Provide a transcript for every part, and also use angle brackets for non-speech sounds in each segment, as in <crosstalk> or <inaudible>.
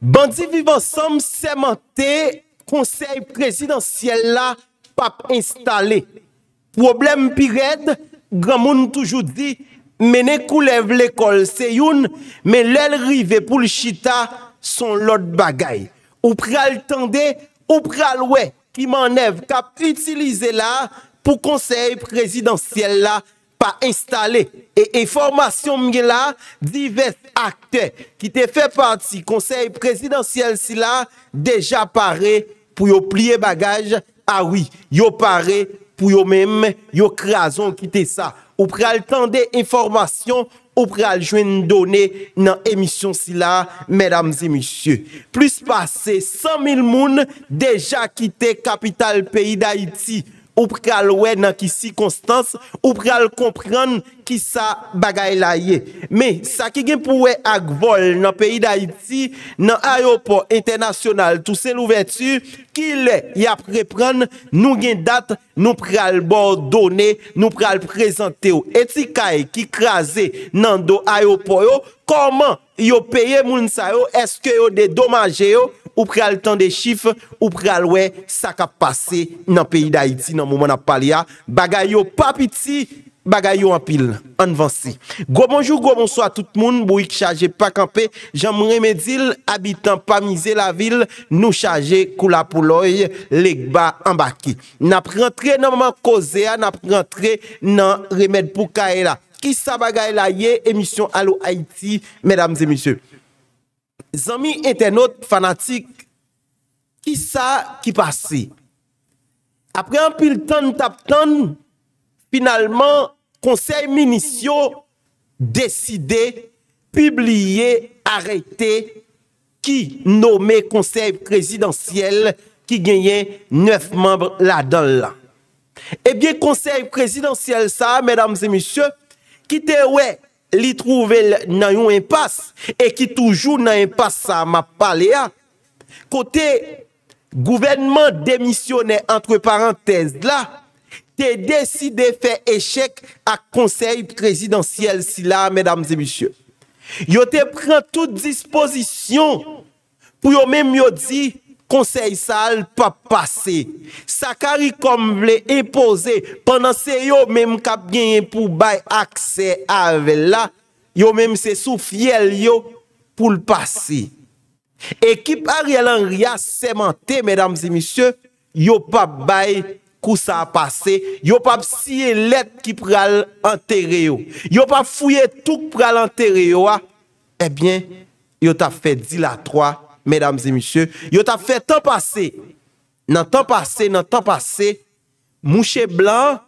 Bandi vivan som seman te konsey prezidansyel la pap installe. Problem pi red, gramoun toujou di, mene koulev lekol seyoun, mene lel rive pou lichita son lot bagay. Ou pral tende, ou pral we, ki man ev kap itilize la pou konsey prezidansyel la pap installe. pa installe e informasyon mi la, divers akte ki te fe pati konsey presidansyel si la, deja pare pou yo pliye bagaj, awi, ah yo pare pou yo mem yo kreazon ki te sa, ou pre al tende informasyon, ou pre al jwen donen nan emisyon si la, medams e misye. Plus pase 100.000 moun deja kite kapital peyi da Iti, Ou pral wè nan ki sikonstans Ou pral kompran ki sa bagay la ye. Me, sa ki gen pou we ak vol nan peyi da iti, nan Ayopo Internasyonal, tou sen l'ouverture, ki le ya prepran, nou gen dat, nou pral bor donè, nou pral prezante ou, eti kay ki krasè nan do Ayopo yo, koman yo peye moun sa yo, eske yo de domaje yo, ou pral ton de chif, ou pral we sa ka pase, nan peyi da iti, nan mouman apal ya, bagay yo papiti, bagay yo an pil, an vansi. Gwo mounjou, gwo mounso a tout moun, bou yik chaje pa kampe, jan moun remedil, abitan pa mize la vil, nou chaje kou la pouloy, lek ba an baki. Na prentre nan maman kozea, na prentre nan remed pou kaela. Ki sa bagay la ye, emisyon alo Haiti, medam zemisye. Zami etenot fanatik, ki sa ki pasi. Apre an pil ton tap ton, finalman, Konsey minisyon, deside, publiye, arete, ki nome konsey prezidentiyel ki genye 9 membre la don lan. Ebyen eh konsey prezidentiyel sa, medam se misyo, ki te we li truvel nan yon impas, e ki toujou nan yon impas sa ma pale a, kote gouvenman demisyonè entre parantez la, te deside fe eshek ak konsey prezidansyel si la, medam zemisye. Yo te pren tout disposisyon pou yo menm yo di, konsey sa al pa pase. Sakari kom ble epose, pandan se yo menm kap genyen pou bay akse avela, yo menm se sou fiel yo pou l'pase. Ekip Ariel Anriya semente, medam zemisye, yo pa bay akse. kou sa a pase, yo pa psye let ki pral anteryo, yo pa fouye tout pral anteryo, e eh bien, yo ta fe di la 3, yo ta fe tan pase, nan tan pase, nan tan pase, mouche blan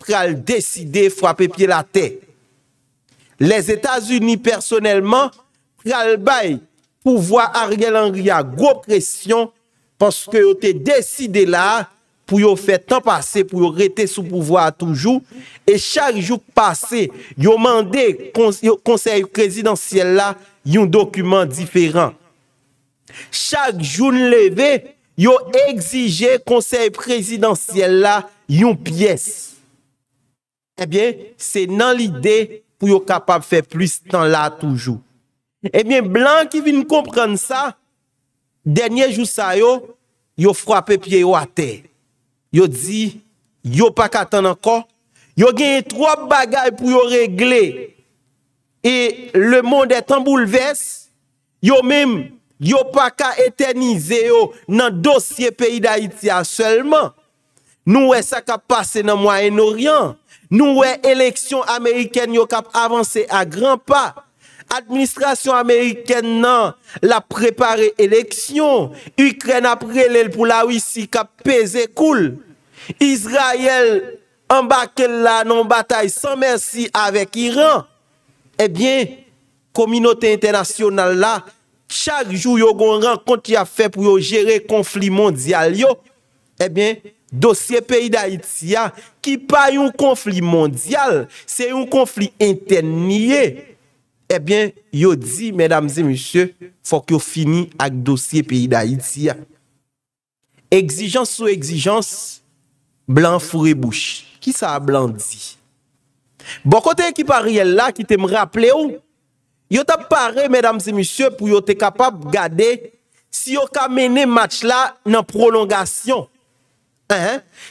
pral decide frape pie la te. Les Etats-Unis personelman pral bay pou vwa Ariel Henry a gwo presyon poske yo te decide la pou yo fè tan pase, pou yo rete sou pouvoi a toujou, e chak jou pase, yo mande konseye prezidentiel la yon dokumen diferan. Chak jou nleve, yo egzije konseye prezidentiel la yon piyes. Ebyen, se nan lide pou yo kapab fè plis tan la toujou. Ebyen, blan ki vin komprende sa, denye jou sayo, yo fwape piye eh yo a tey. Yo di, yo pa ka tananko? Yo genye 3 bagay pou yo regle e le moun de tanboulves? Yo mim, yo pa ka etenize yo nan dosye peyi da itia selman? Nou we sakap pase nan Moyen-Orient? Nou we eleksyon Ameriken yo kap avanse a gran pa? Administrasyon Ameriken nan la prepare eleksyon, Ukren aprelel pou la Ouissi kap pe zekoul, Izrayel ambake la nan batay san mersi avek Iran, ebyen, kominote internasyonal la, chak jou yo gonran konti a fe pou yo jere konflik mondyal yo, ebyen, dosye peyi da Itia, ki pa yon konflik mondyal, se yon konflik internye, Ebyen, eh yo di, mèdames et monsieurs, fòk yo fini ak dosye peyi da iti ya. Eksijans ou eksijans, blan furebouche. Ki sa a blan di? Bon, kote ekipa riel la ki te mraple ou, yo ta pare, mèdames et monsieurs, pou yo te kapab gade si yo ka mene match la nan prolongasyon.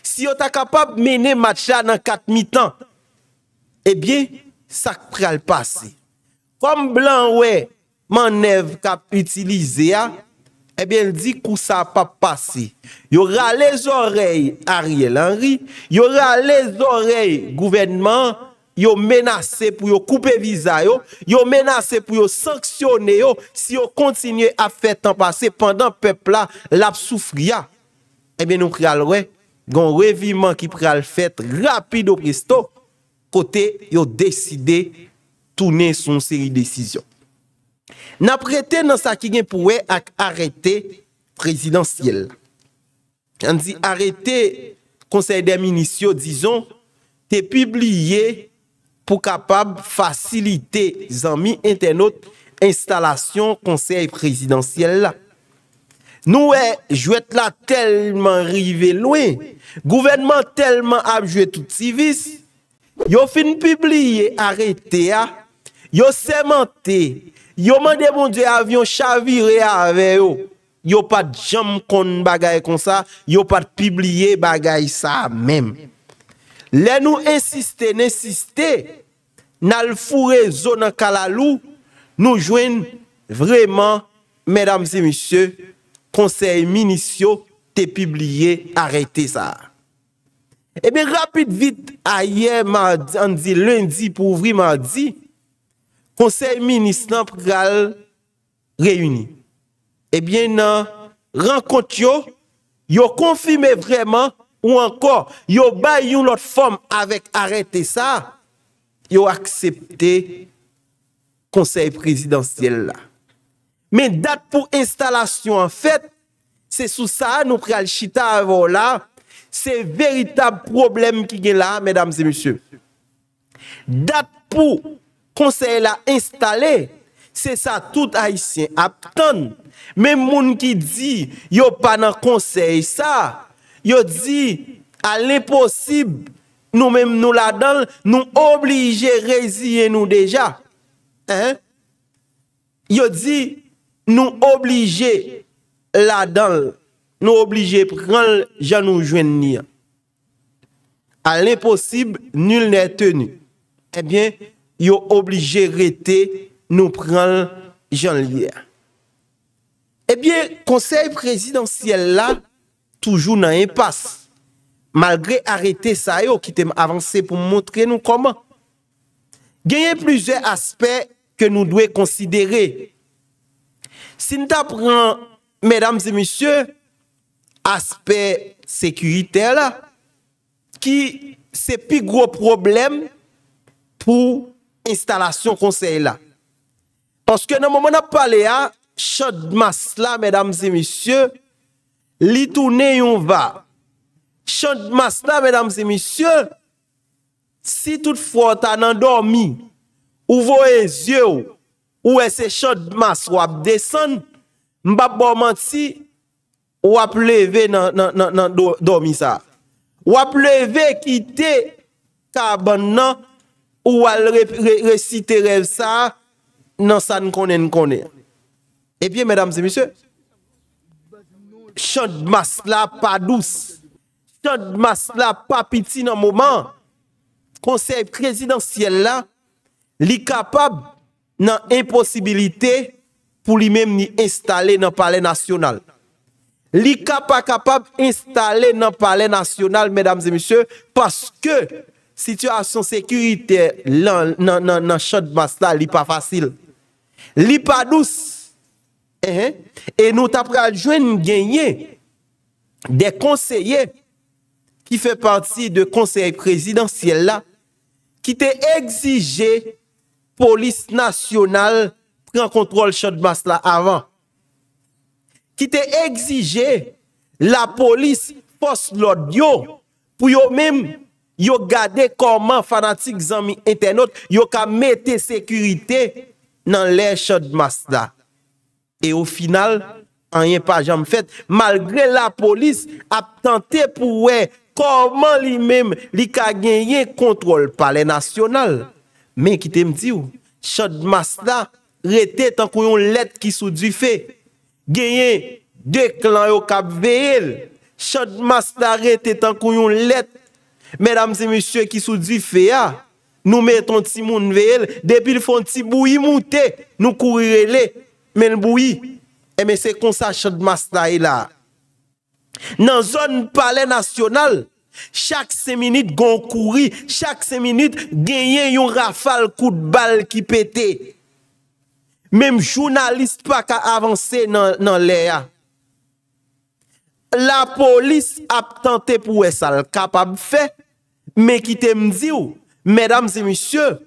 Si yo ta kapab mene match la nan katmi tan, ebyen, eh sa kpre alpasey. kom blan wè, man ev kap itilize ya, ebyen di kousa pa pase, yo ralèz orèy Ariel Henry, yo ralèz orèy gouvenman, yo menase pou yo koupe viza yo, yo menase pou yo sanksyone yo, si yo kontinye a fèt an pase, pandan pepla la psoufri ya, ebyen nou pral wè, gon reviman ki pral fèt rapido pristo, kote yo deside yon, Tounen son seri desisyon. Na prete nan sakigen pou we ak arete prezidentiyel. Kan di arete konsey deminisyon, Dizon, te pibliye pou kapab fasilite zanmi entenot Instalasyon konsey prezidentiyel la. Nou we, eh, jwet la telman rive louen, Gouvenman telman ap jwet touti vis, Yo fin pibliye arete ya, Yo semente, yo mande bondye avyon chavire ave yo. Yo pat jam kon bagay kon sa, yo pat pibliye bagay sa men. Le nou insisté, n'insisté, nan l'foure zo nan kalalou, nou jwen vreman, medam se misye, konsey minisyo, te pibliye, arete sa. Ebe eh rapid vit a ye mandi, lundi pou vri mandi, conseil ministre réuni. Eh bien, non, rencontre yo, yo confirmé vraiment ou encore yo bay une forme avec arrêter ça, yo accepté conseil présidentiel là. Mais date pour installation en fait, c'est sous ça nous pral chita avant là, c'est véritable problème qui est là mesdames et messieurs. Date pour konsey la instale, se sa tout aisyen aptan, men moun ki di, yo pa nan konsey sa, yo di, al n'imposib, nou menm nou la dan, nou oblige rezye nou deja, he? Yo di, nou oblige la dan, nou oblige pran jan nou jwen niyan, al n'imposib, nul ne tenu, e bien, yo obligé rester nous prendre Jean lier Eh bien, conseil présidentiel là toujours dans impasse. Malgré arrêter ça yo qui t'aime avancer pour montrer nous comment. Gagne plusieurs aspects que nous devons considérer. Si nous apprenons, mesdames et messieurs, aspect sécuritaire là, qui c'est plus gros problème pour instalasyon konsey la. Ponske nan moun moun ap pale a, chod mas la, mèdames et monsye, li tou ne yon va. Chod mas la, mèdames et monsye, si tout fwa ta nan dormi, ouvo e zye ou, ou e se chod mas wap desen, bon mbap bomansi, wap leve nan dormi sa. Wap leve ki te, ka ban nan, Ou al resite rev sa, nan sa nkone nkone. E eh pye, mesdames et messieurs, chan de masse la pa douce, chan de masse la pa piti nan mouman, konsep kresi nan siel la, li kapab nan imposibilite pou li mem ni instale nan pale nasyonal. Li ka pa kapab instale nan pale nasyonal, mesdames et messieurs, paske... Situasyon sekurite nan Chod Basla li pa fasil. Li pa dous. E nou tapre aljwen genye de konseye ki fe parti de konseye prezidentiel la. Ki te egzije polis nasyonal pren kontrol Chod Basla avan. Ki te egzije la polis pos lor diyo pou yo mem. yo gade koman fanatik zanmi internot, yo ka mette sekurite nan le Shad Masda. E ou final, an yen pa jam fet, malgre la polis ap tante pou we, koman li mem li ka genyen kontrol pale nasyonal. Men ki te mdi ou, Shad Masda rete tankou yon let ki sou di fe, genyen dek lan yo kap vey el, Shad Masda rete tankou yon let, Mèdam zè mèsyè ki sou di fè ya, nou mè ton ti moun veyèl, depil fon ti bou yi moutè, nou kouri re lè, mèl bou yi, e mè se konsa chad mas la yi la. Nan zon palè nasyonal, chak seminit gon kouri, chak seminit genyen yon rafal kout bal ki pète. Mèm jounalist pa ka avanse nan lè ya. La polis ap tante pou wè sal kapab fè, Mè ki te mdi ou, mèdames et monsieurs,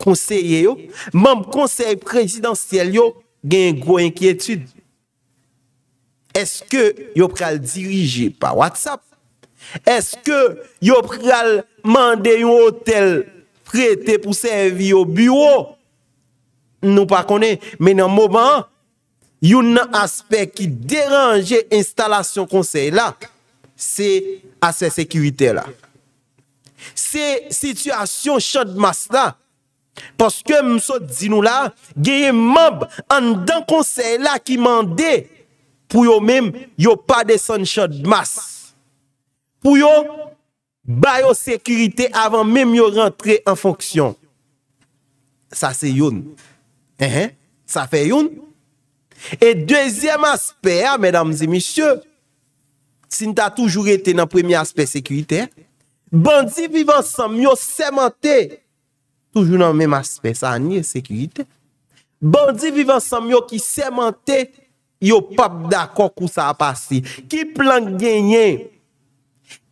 konseye yo, mèm konseye prezidentiel yo, gen yon gwo enki etude. Eske yon pral dirije pa WhatsApp? Eske yon pral mande yon hotel prete pou servi yo bureau? Nou pa konen, mè nan mouban, yon nan aspek ki deranje instalasyon konseye la, se ase sekivite la. Se situasyon chadmas la Poske msot zinou la Gyeye mab an dan konsey la ki mande Pou yo mèm yo pa de san chadmas Pou yo Bayo sekurite avan mèm yo rentre an fonksyon Sa se yon Eh eh Sa fe yon E dwezyem asper ya mèdams e misyo Sin ta toujou rete nan premi asper sekurite eh Bandi vivan sa myo semente, toujou nan menm aspe, sa anye sekurite. Bandi vivan sa myo ki semente, yo pap da konkou sa apasi. Ki plan genyen?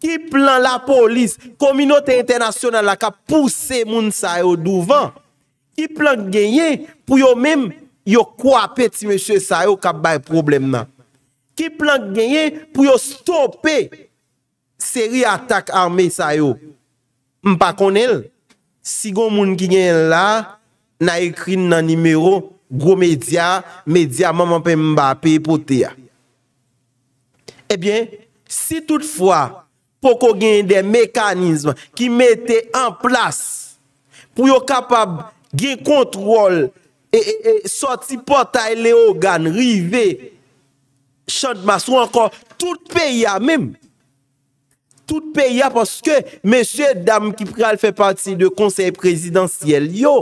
Ki plan la polis, kominote internasyonan la ka pousse moun sa yo duvan? Ki plan genyen pou yo menm yo kwape ti meshe sa yo ka bay problem nan? Ki plan genyen pou yo stoppe Seri atak arme sayo Mpa konel Si gon moun ki gen la Na ekrin nan nimeyo Gro media Media mman mpe mba pe ipote ya Ebyen Si toutfwa Foko gen de mekanizm Ki mette an plas Pou yo kapab gen kontrol E e e Soti potay le ogan rive Chant mas wanko Tout pe ya mem Tout pe ya poske, meshe dam ki pre al fe pati de konsey prezidansyel yo,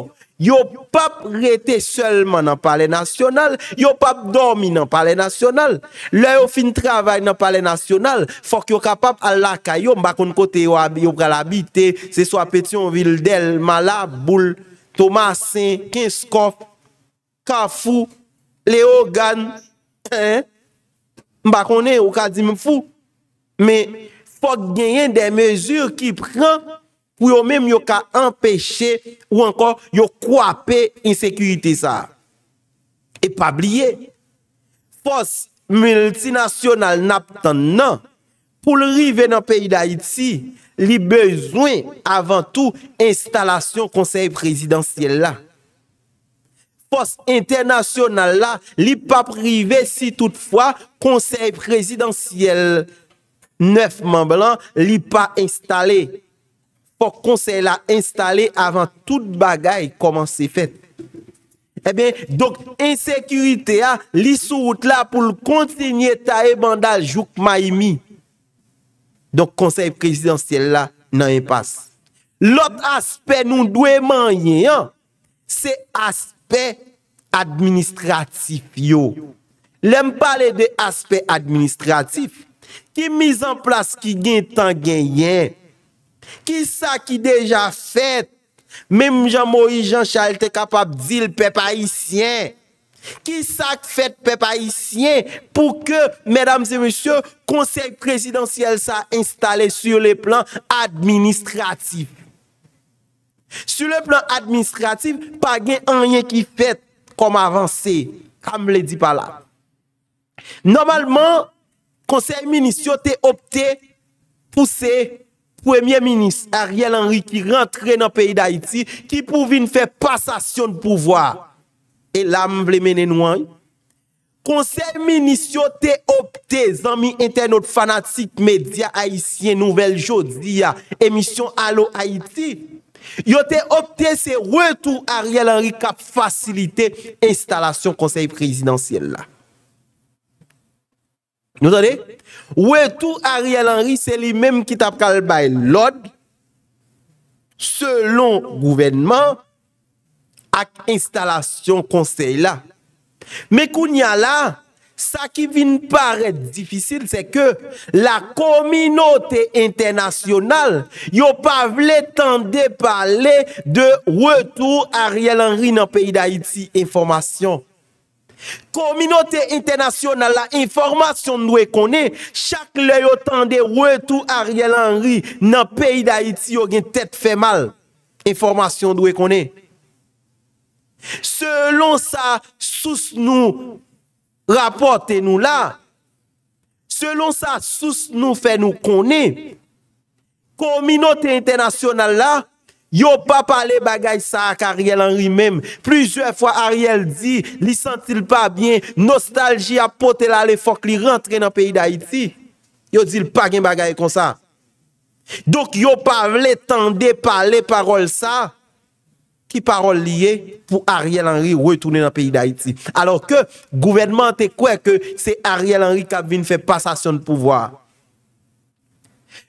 yo pap rete selman nan pale nasyonal, yo pap dormi nan pale nasyonal, le yo fin travay nan pale nasyonal, fok yo kapap al laka yo, mbakoun kote yo pral habite, se so apetyon vildel, malaboul, tomasen, keskop, kafou, leogan, mbakoun e, okadim fou, me, Fok genyen de mezur ki pran pou yo menm yo ka empeshe ou ankon yo kwape insekurite sa. E pa blye, fos multinasyonal nap tan nan pou li rive nan peyi da iti li bezwen avan tou instalasyon konsey presidansyel la. Fos internasyonal la li pa prive si toutfwa konsey presidansyel la. Nèf mèm blan li pa installè. Fò konsey la installè avan tout bagay koman se fèt. E eh ben, dok ensekürite a, li souout la pou l kontinye ta e bandal jouk ma imi. Dok konsey prezidentsel la nan yon pas. Lòt aspe nou dwe man yon, se aspe administratif yo. Lèm pale de aspe administratif. Ki mis an plas ki gen tan gen yen? Ki sa ki deja fet? Mem jan mo yi jan chal te kapap di l pep ayisyen? Ki sa ki fet pep ayisyen pou ke, mèdames et messieurs, konsep presidensiel sa installe sur le plan administratif? Sur le plan administratif, pa gen an yen ki fet kom avansé, kam le di pa la. Normalman, konsey minis yo te opte pou se premye minis Ariel Henry ki rentre nan peyi da Haiti ki pouvi ne fe pasasyon pouvoi. E lamble menen wany. Konsey minis yo te opte zanmi internet fanatik media Haitien Nouvel Jodiya, emisyon Alo Haiti. Yo te opte se wetou Ariel Henry ka fasilite instalasyon konsey prezidentiel la. Nou tade, wetou Ariel Henry se li menm ki tapkal bay lod selon gouvenman ak instalasyon konsey la. Me kounya la, sa ki vin paret difisil se ke la kominote internasyonal yo pa vle tan depale de wetou Ariel Henry nan peyi da Haiti informasyon. Komino te internasyon la, informasyon nou e konen, chak lè yo tan de wè tou Ariel Henry nan peyi da Iti yo gen tèt fè mal. Informasyon nou e konen. Selon sa, sous nou rapote nou la, selon sa, sous nou fè nou konen, komino te internasyon la, Yo pa pale bagay sa ak Ariel Henry mem, plizye fwa Ariel di, li sentil pa bien, nostalji apote la le fok li rentre nan peyi da Iti, yo di l pa gen bagay kon sa. Dok yo pa vle tende pale parol sa, ki parol liye pou Ariel Henry retoune nan peyi da Iti. Alors ke, gouvenman te kwe ke se Ariel Henry Kabvi ne fe pasasyon pouvoi.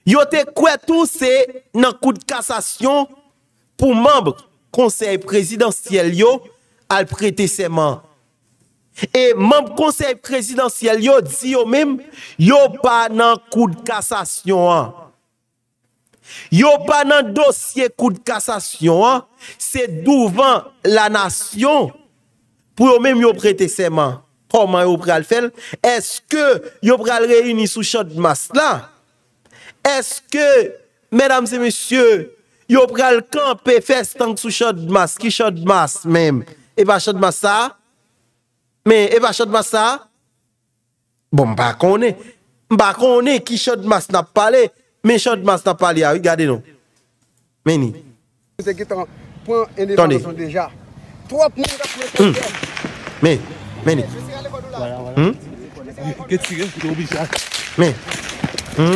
Yo te kwe tou se nan kou de kasasyon, pou mamb konsey prezidansyel yo al prete seman. E mamb konsey prezidansyel yo di yo mèm, yo pa nan kou de kasasyon an. Yo pa nan dosye kou de kasasyon an, se douvan la nasyon, pou yo mèm yo prete seman. Oman yo pral fel, eske yo pral reyouni sou chanj mas la? Eske, mèdames et mèsyè, yo pral camper festank sous shot masse qui shot masse même. Et pas shot masse ça. Mais et pas shot masse ça. Bon, m'pa connaît. M'pa connaît qui shot masse n'a parlé, mais shot masse n'a parlé, ah, regardez nous. Meni. C'est qui ton point indépendance déjà. Trois points d'après. Hum. Mais Meni. Qu'est-ce hum? que tu veux Mais Hum?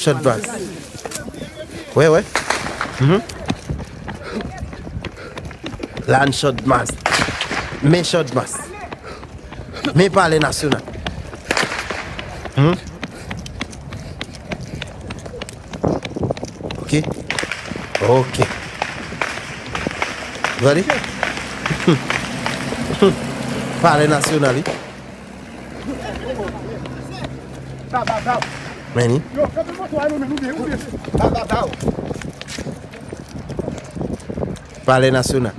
Shotback. Ouais, ouais. Mm -hmm. Lan Mais Shotmask. Mais pas les national. Mhm. Ok. Ok. Vous allez <laughs> Parler national. Hein? Mèni. Palè nasyonal.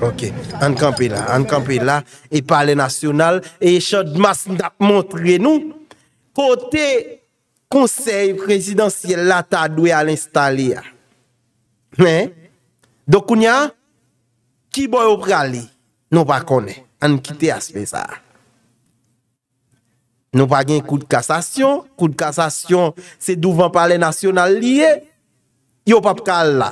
Ok. An kampi la. An kampi la. E palè nasyonal. E yè chè d'mas ndap montre nou. Pote konsey presidansyèl la ta dwe al instali ya. Mè. Dokoun ya. Ki boy opra li. Mè. Nou pa kone, an kite aspe sa. Nou pa gen kou de kasasyon, kou de kasasyon se douvan pale nasyonal liye, yo pap kal la.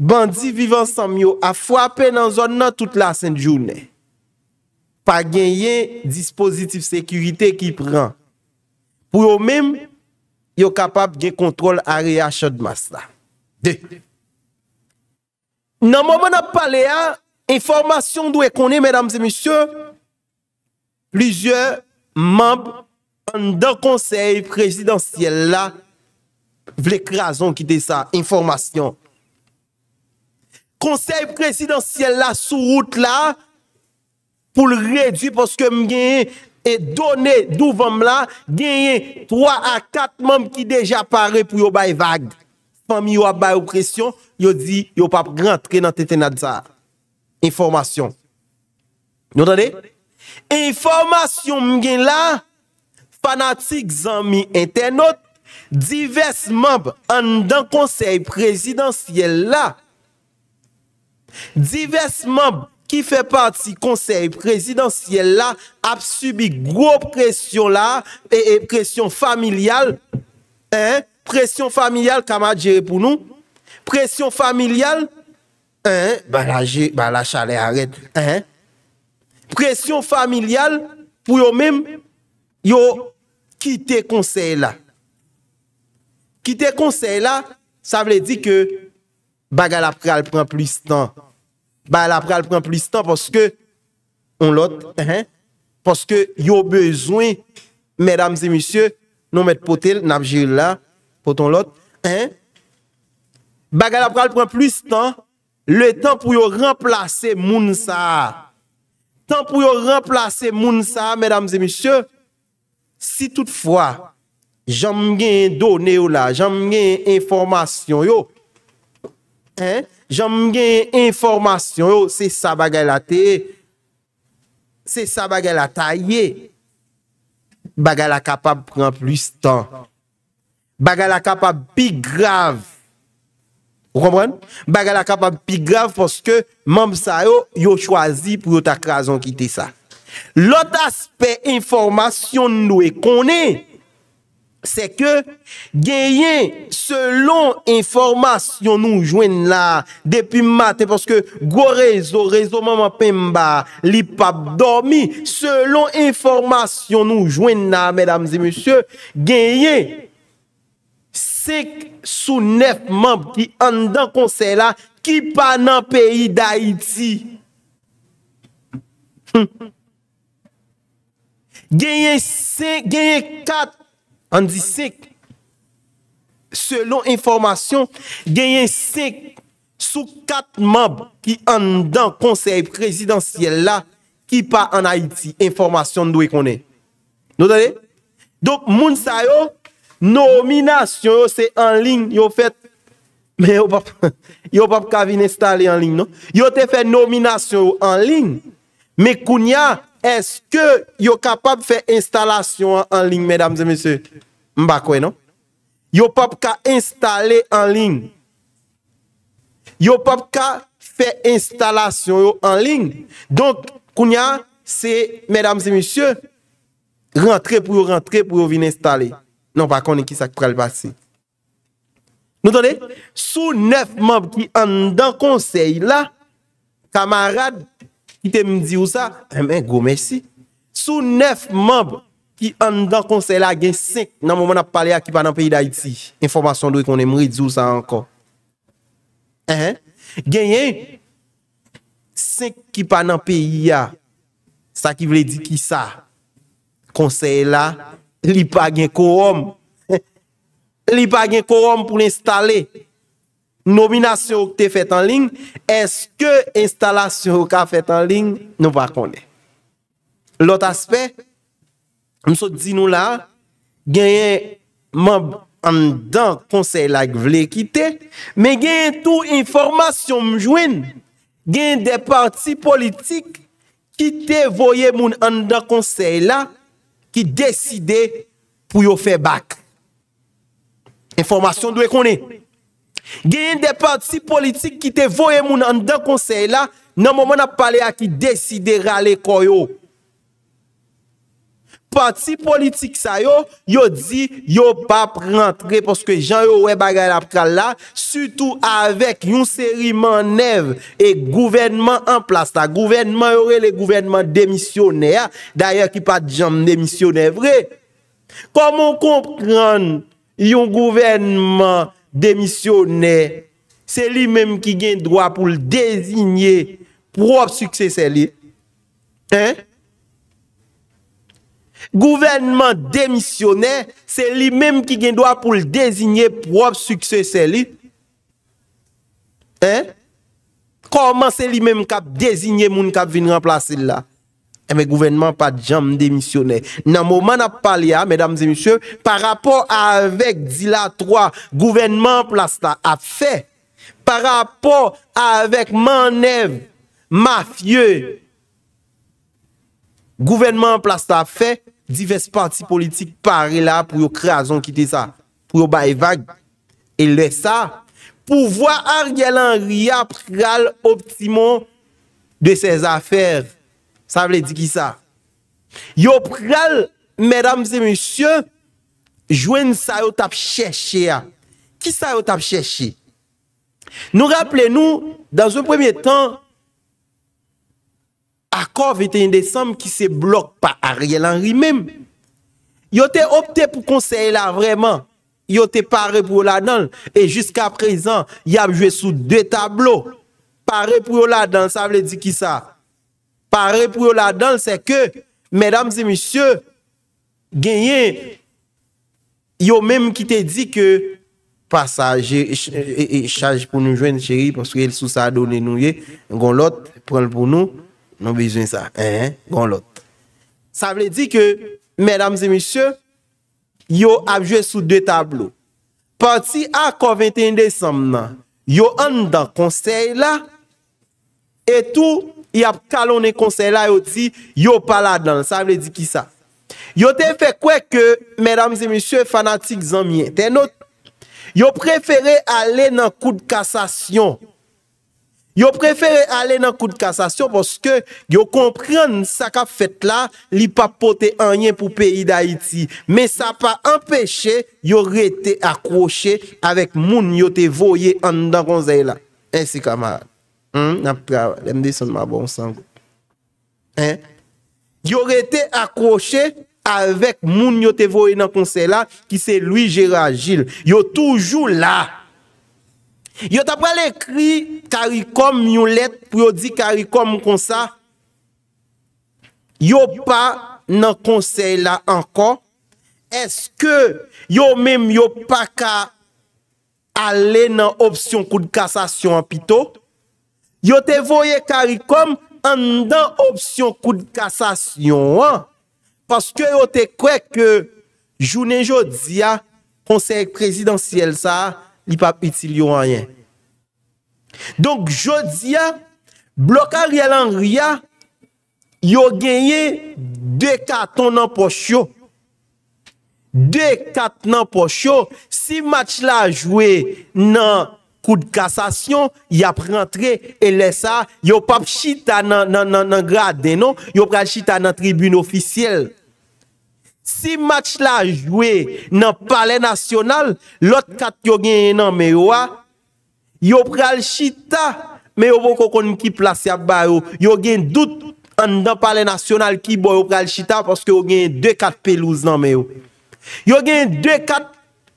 Bandi vivan samyo a fwape nan zon nan tout la sen jounen. Pa gen yen dispositif sekurite ki pran. Pou yo mem, yo kapap gen kontrol ari a chod mas la. Nan mouman ap pale a, Informasyon dwe konen, mesdames et messieurs, lise, mamb, an dan konsey presidansyel la, vle krason ki de sa, informasyon. Konsey presidansyel la, sou route la, pou l redwi poske mgenye e done douvem la, genye 3 a 4 mamb ki deja pare pou yo bay vague. Fami yo ap bay opresyon, yo di yo pap rentre nan tete nadzaa. Informasyon. Notande? Informasyon mgen la, fanatik zanmi internaut, divers mab an dan konsey prezidansyel la. Divers mab ki fe pati konsey prezidansyel la, ap subi gro presyon la, e, e, presyon familial, presyon familial kama jere pou nou, presyon familial, presyon familial pou yo mèm yo kite konsey la kite konsey la sa vle di ke bagalap pral pran plis tan bagalap pral pran plis tan poske yo bezwen mèdames et monsye nou mèd potel poton lot bagalap pral pran plis tan Le tan pou yo remplase moun sa. Tan pou yo remplase moun sa, medamze misye, si toutfwa, janm gen donen yo la, janm gen informasyon yo, janm gen informasyon yo, se sa bagay la te, se sa bagay la ta ye, bagay la kapab pren plus tan, bagay la kapab bi grav, Ou kompren? Ba gala kapap pi grav poske mam sa yo yo chwazi pou yo tak razon ki te sa. Lot aspe informasyon nou e konen se ke genyen selon informasyon nou jwen la depi maten poske go rezo, rezo mam apen ba li pap dormi selon informasyon nou jwen la, medamze, monsye genyen sek sou nef mab ki an dan konsey la, ki pa nan peyi da Iti. Genye sek, genye kat, an di sek, selon informasyon, genye sek sou kat mab ki an dan konsey prezidansyel la, ki pa an Iti. Informasyon nou e konen. Nou dan e? Dok moun sa yo, nominasyon yo se enling, yo fet, <laughs> <laughs> yo pap ka vin installe enling, non? Yo te fet nominasyon yo enling, me kounia, eske yo kapap fe installasyon enling, medam se mesye, mbakwe, non? Yo pap ka installe enling, yo pap ka fe installasyon yo enling, donk kounia, se medam se mesye, rentre pou yo rentre pou yo vin installe, Non pa konen ki sa ki pral basi. Nou tonnen, sou nef mab ki an dan konsey la, kamarad, ki te mdi ou sa, eme eh go mersi, sou nef mab ki an dan konsey la gen 5 nan mouman ap pale a ki pa nan peyi da iti. Informasyon doye konen mri di ou sa ankon. En, gen yen, 5 ki pa nan peyi ya, sa ki vle di ki sa, konsey la, li pa gen korom <laughs> li pa gen korom pou l'instale nominasyon ou te fet anling eske instalasyon ou ka fet anling nou pa kone lot aspe mso di nou la genye mwen an dan konsey la ki vle kite me genye tou informasyon mjwen genye de parti politik kite voye mwen an dan konsey la Ki deside pou yo fe bak Enformasyon dwe konen Genyen de part si politik ki te voye moun an dan konsey la Nan moun moun ap pale a ki deside rale koyo Pati politik sa yo, yo di yo pa prentre. Poske jan yo we bagay la pral la. Soutou avek yon seriman nev e gouvenman an plasta. Gouvenman yore le gouvenman demisyonè. Daya ki pa di jan demisyonè vre. Komon kompran yon gouvenman demisyonè. Se li menm ki gen drwa pou l'dezinye pou wap sukse se li. Hein? Gouvernement demisyonè, se li mèm ki gen doa pou l'dezinye pou wap sukse se li. Hein? Koman se li mèm kap dezinyè moun kap vin remplase la? Eme, gouvernement pa jam demisyonè. Nan mouman ap pale ya, mèdames et monsieurs, par rapport avèk dila 3, gouvernement plasta ap fè. Par rapport avèk man ev, mafye, gouvernement plasta ap fè, Dives parti politik pare la pou yo kreazon ki te sa. Pou yo bayevag. E le sa. Pou vwa a rgelan rya pral optimon de se zafer. Sa vle di ki sa. Yo pral, medam se monsye, jwen sa yo tap cheshe a. Ki sa yo tap cheshe? Nou rappele nou, dan zon premye tan, Akor vete yon desanm ki se blok pa a rye lan ri mem. Yo te opte pou konseye la vreman. Yo te pare pou yon ladan. E jusqu'a prezan, yab jwe sou de tablo. Pare pou yon ladan, sa vle di ki sa. Pare pou yon ladan, se ke, medam zi misyo, genyen, yo mem ki te di ke, pasaje, e chanj pou nou jwen cheri, pasaje pou nou jwen cheri, Non bejwen sa. Eh, eh, gon lot. Sa vle di ke, medam zemisye, yo apjwe sou de tablo. Pati akon 21 desem nan, yo an dan konsey la, etou, yap kalon den konsey la, yo ti, yo pala dan. Sa vle di ki sa. Yo te fe kwe ke, medam zemisye, fanatik zanmye. Ten not, yo preferi ale nan kou de kasasyon. Yo, Yo prefere ale nan kou de kassasyon poske yo kompren sa ka fet la li pa pote anyen pou peyi da iti. Me sa pa empeshe, yo rete akroche avek moun yo te voye an dan konze la. Ensi kamar. N ap prawa. M de son ma bon sang. En? Yo rete akroche avek moun yo te voye nan konze la ki se Louis Gérard Gilles. Yo toujou la Yo ta pral ekri karikom yon let pou yo di karikom kon sa. Yo pa nan konsey la ankon. Eske yo menm yo pa ka ale nan opsyon kou de kasasyon anpito. Yo te voye karikom an dan opsyon kou de kasasyon an. Paske yo te kwe ke jounen jodi ya konsey ek prezidentiyel sa a. I pap itil yo anyen. Donk jodia, bloka rialan ria, yo genye de katon nan posyo. De katon nan posyo. Si match la jwe nan kou de kasasyon, ya prentre e LSA, yo pap chita nan grade, non? yo pap chita nan tribune ofisyele. Si match la jwe nan pale nasyonal, lot kat yo gen nan mèyo a, yo pral chita, mèyo bon kon kon miki plas yap ba yo. Yo gen dout an nan pale nasyonal ki bo yo pral chita poske yo gen 2-4 pelouz nan mèyo. Yo gen 2-4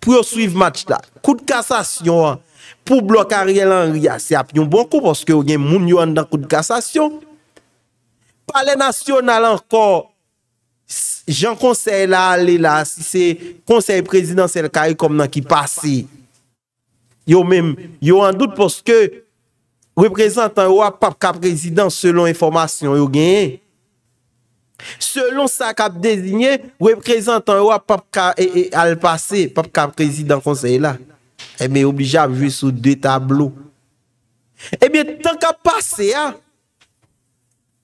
pou yo suiv match la. Kout kassasyon an, pou blok a rielan riasyap, yon bon kou poske yo gen moun yo an nan kout kassasyon. Pale nasyonal an kon, Jan konsey la ale la, si se konsey prezidans el ka e kom nan ki pase. Yo men, yo an dout poske, we prezantan yo a pap ka prezidans selon informasyon yo genye. Selon sa kap designe, we prezantan yo a pap ka e al pase, pap ka prezidans konsey la. Ebe, eh obijab vwe sou de tablo. Ebe, eh tan ka pase ya, ah,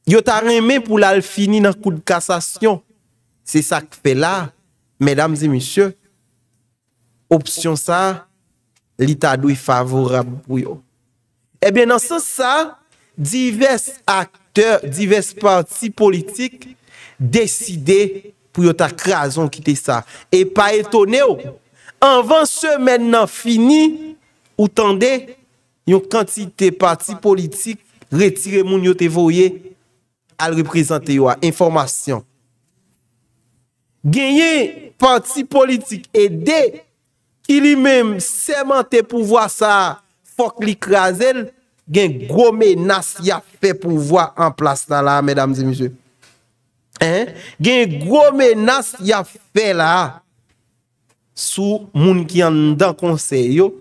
yo ta remen pou la al fini nan kou de kasasyon. Se sa k fe la, medam zi mishyo, opsyon sa, li ta doui favorab pou yo. E eh ben nan sa sa, divers akteur, divers parti politik, deside pou yo ta kreazon ki te sa. E pa etone yo, anvan se men nan fini, ou tende, yon kantite parti politik, retire moun yo te voye, al reprezenteyo a informasyon. genye panti politik e de, ki li mem semente pou vwa sa fok li kre azel, gen gwo menas ya fe pou vwa an plas nan la, medam zi misyo. Hein? Gen gwo menas ya fe la sou moun ki yon dan konsey yo,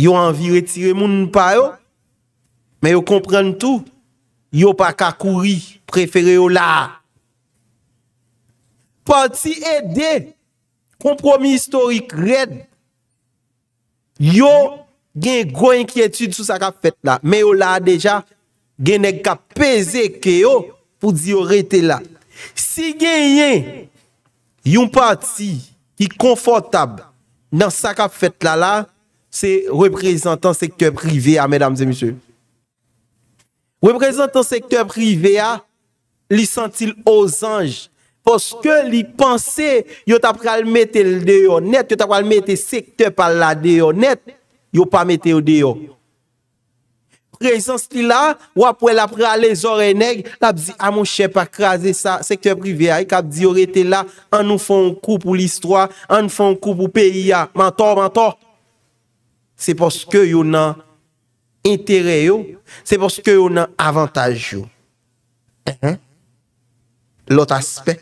yo anvi retire moun pa yo, men yo komprene tou, yo pa kakouri prefere yo la a. Parti e de kompromi historik red, yo gen gwen kietud sou sakap fet la, men yo la deja gen ne ka peze ke yo pou di yo rete la. Si gen yen yon parti ki konfortab nan sakap fet la la, se reprezentan sektor prive a, reprezentan sektor prive a, li santil oz anj, Poske li panse yo tap pral mette l deyo net, yo tap pral mette sekte pal la deyo net, yo pa mette yo deyo. Prezons li la, wapwe la pral le zore neg, la bzi amon ah, chep akraze sa sekte privye, ka bzi yo rete la, an nou fon kou pou l istwa, an nou fon kou pou peyi ya, mantor, mantor. Se poske yo nan entere yo, se poske yo nan avantaj yo. Eh, eh. Lot aspek,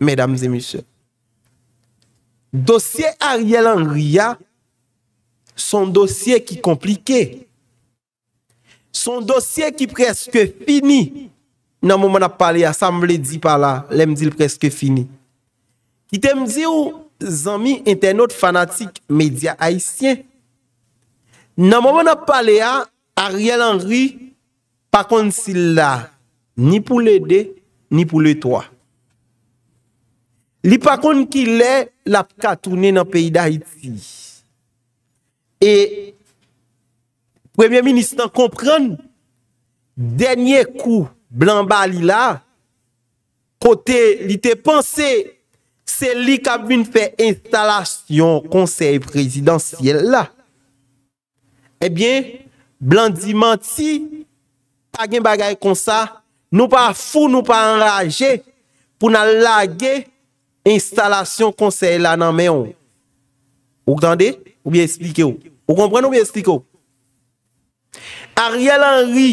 Mesdames et messieurs, dosye Ariel Angria son dosye ki komplike, son dosye ki preske fini nan mouman ap pale a, sa mwen le di pa la, le mdil preske fini. Ki te mdil ou zami internet fanatik media haisyen, nan mouman ap pale a, Ariel Angria pa kon si la, ni pou le de, ni pou le toa. Li pa kon ki lè, la pka toune nan peyi da iti. E, premye ministan kompran, denye kou, blan bali la, kote li te panse, se li kabine fe instalasyon konsey prezidentiyel la. Ebyen, blan di manti, agen bagay kon sa, nou pa foun, nou pa anraje, pou nan lagey, instalasyon konsey la nan meyon. Ou gandè? Ou biye esplike ou? Ou kompren ou biye esplike ou? Ariel Henry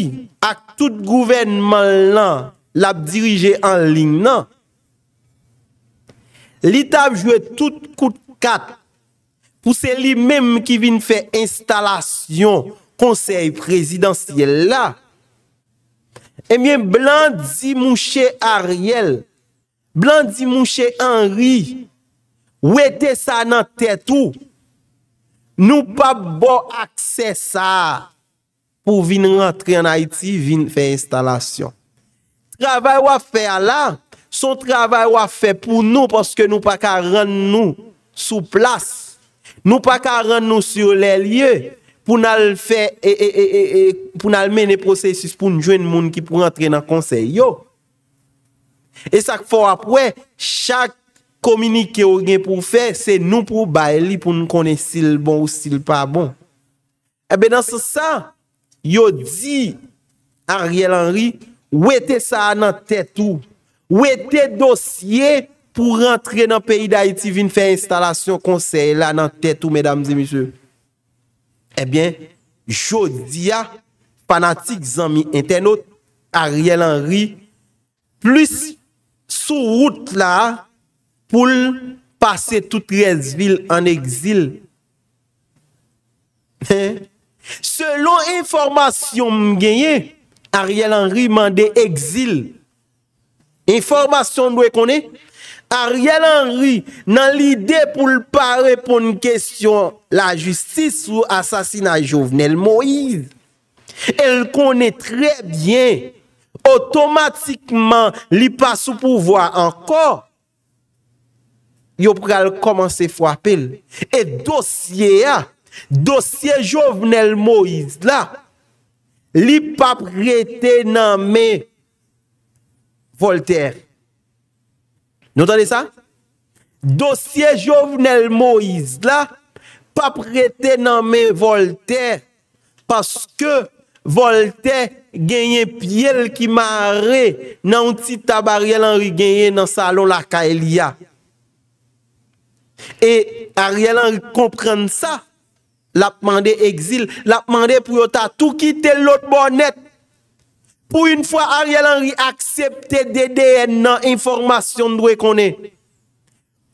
ak tout gouvenman lan, la dirije an lin nan. Li tab jwe tout kout kat, pou se li menm ki vin fe instalasyon konsey prezidansyel la. Emyen blan di mouche Ariel Blandi mou chè Anri, wè te sa nan tètou, nou pa bo aksè sa pou vin rentre an Haiti, vin fè instalasyon. Travè wè fè ala, son travè wè fè pou nou porske nou pa ka ren nou sou plas, nou pa ka ren nou sur lè lye, pou nan l mè nè prosesis pou nou jwen moun ki pou rentre nan konsey yo. E sak fò apwè, chak komunike ou gen pou fè, se nou pou bay li pou nou konen sil bon ou sil pa bon. Ebe, eh dans se sa, yo di, Ariel Henry, wè te sa nan tèt ou, wè te dosye pou rentre nan peyi da Haiti vin fè instalasyon konsey la nan tèt ou, mèdames et monsieurs. Ebe, eh yo di ya, panantik zanmi internet, Ariel Henry, plus sou route la pou l'passe tout 13 vil en exil. Selon informasyon m genye, Ariel Henry mande exil. Informasyon nou e kone? Ariel Henry nan l'ide pou l'pa repon n'kestyon la justis ou asasina jovenel Moïse. El kone tre bien otomatikman li pa sou pouvoi anko, yo pral komanse fwa pil. E dosye a, dosye jovnel Moïse la, li pa prete nanme Voltaire. N'otande sa? Dosye jovnel Moïse la, pa prete nanme Voltaire, paske Voltaire, genyen pyele ki mare nan ou ti taba Ariel Henry genyen nan salon la ka Elia. E Ariel Henry komprende sa la pman de exil, la pman de priyota, tou kite lout bonet. Pou yon fwa Ariel Henry aksepte de DN nan informasyon dwe konen.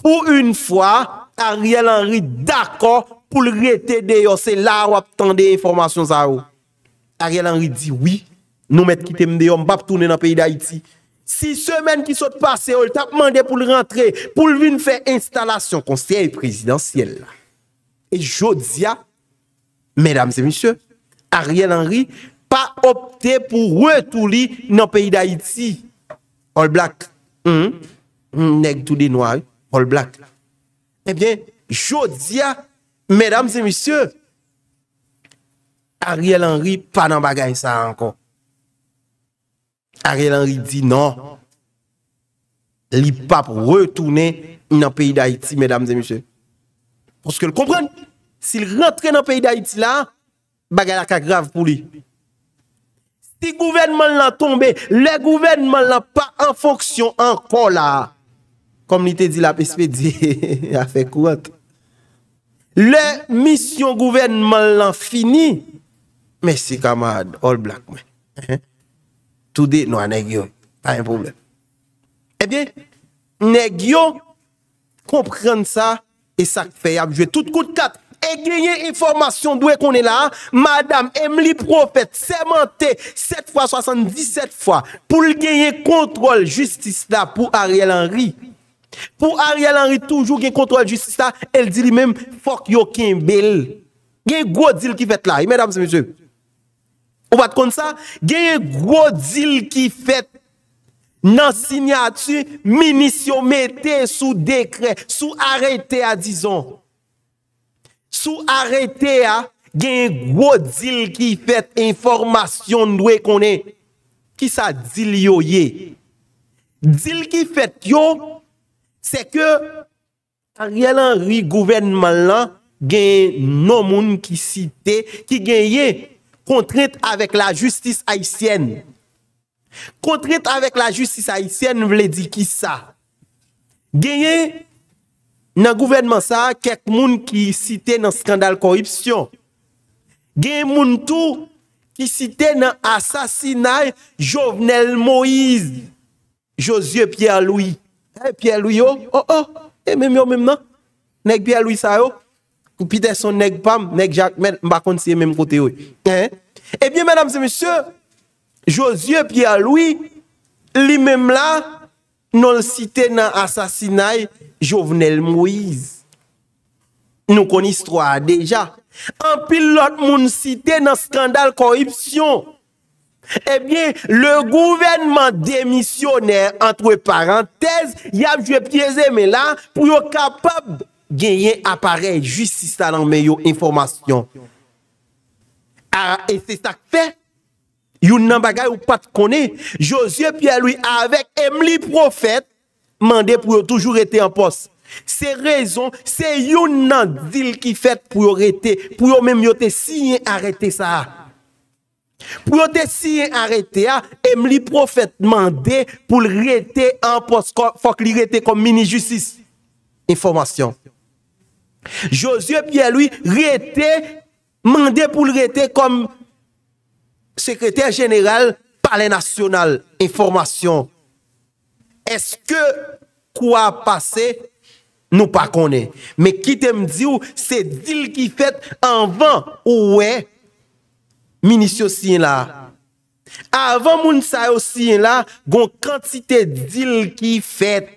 Pou yon fwa Ariel Henry dako pou l rete de yo se la wap tande informasyon sa ou. Ariel Henry di wii Nou met kite mde yon bab toune nan peyi d'Haïti. Si semen ki sot pase, ou l tap mande pou l rentre, pou l vin fè instalasyon konsyèl presidansyèl. E jodia, mèdames et monsieurs, Ariel Henry, pa opte pou wè tou li nan peyi d'Haïti. Ol blak. Neg tou de noy, ol blak. Ebyen, eh jodia, mèdames et monsieurs, Ariel Henry, pa nan bagay sa ankon. Arel Henry di nan, li pap retoune nan peyi d'Haïti, mesdames et messieurs. Pou s'ke l'komprenne, si l'rentre nan peyi d'Haïti la, baga la ka grav pou li. Si gouvernement l'an tombe, le gouvernement l'an pa an fonksyon anko la. Komite di la pespè di, a fe kouat. Le mission gouvernement l'an fini, Messi Kamad, all black men. Nou anegyo, pa yon problem. Ebyen, negyo, komprende sa, e sak feyab jwe. Tout kout kat, e genye informasyon dwe konen la, madame Emily profet, semente, set fwa 77 fwa, pou l genye kontrol justis la pou Ariel Henry. Pou Ariel Henry toujou gen kontrol justis la, el di li menm, fok yo ken bel. Gen go di l ki fet la, e medam se mesyeb. Ou bat kon sa, gen yon gwo dil ki fet nan sinyatu, minisyon, meten sou dekret, sou arete a, dizon. Sou arete a, gen yon gwo dil ki fet informasyon dwe konen, ki sa dil yoye. Dil ki fet yo, se ke, kari el anri gouvenman lan, gen yon nomoun ki site, ki gen yon. Kontrit avèk la justis Haitien. Kontrit avèk la justis Haitien vle di ki sa. Genye nan gouvenman sa kek moun ki site nan skandal koripsyon. Genye moun tou ki site nan asasinay Jovenel Moïse. Josye Pierre-Louis. Eh Pierre-Louis yo, oh oh, oh. Eh, e mèm yo mèm nan. Nèk Pierre-Louis sa yo. Ou pite son nek pam, nek jak men, mbakon siye menm kote ou. Ebyen, menam se mesye, Josye Piyaloui, li menm la, non site nan asasinaj Jovenel Moïse. Nou konis troa deja. Anpil lot moun site nan skandal koripsyon. Ebyen, le gouvenman demisyonè, antwe parantez, yam jwe pyeze men la, pou yo kapab, gen yon aparel ju sisa lan men yon informasyon. A, et se sak fe, yon nan bagay ou pat kone, Josie Pialoui a avek, em li profet, mande pou yon toujou rete an pos. Se rezon, se yon nan dil ki fet pou yon rete, pou yon men yon te si yon arete sa. Pou yon te si yon arete a, em li profet mande pou l rete an pos, fok li rete kon mini ju sisa. Informasyon. Josye Piyaloui rete, mande pou rete kom sekreter jeneral pale nasyonal informasyon. Eske kwa pase nou pa kone. Me kitem di ou se dil ki fet anvan ou we minisyon sin la. Avan moun sayo sin la, gon kantite dil ki fet.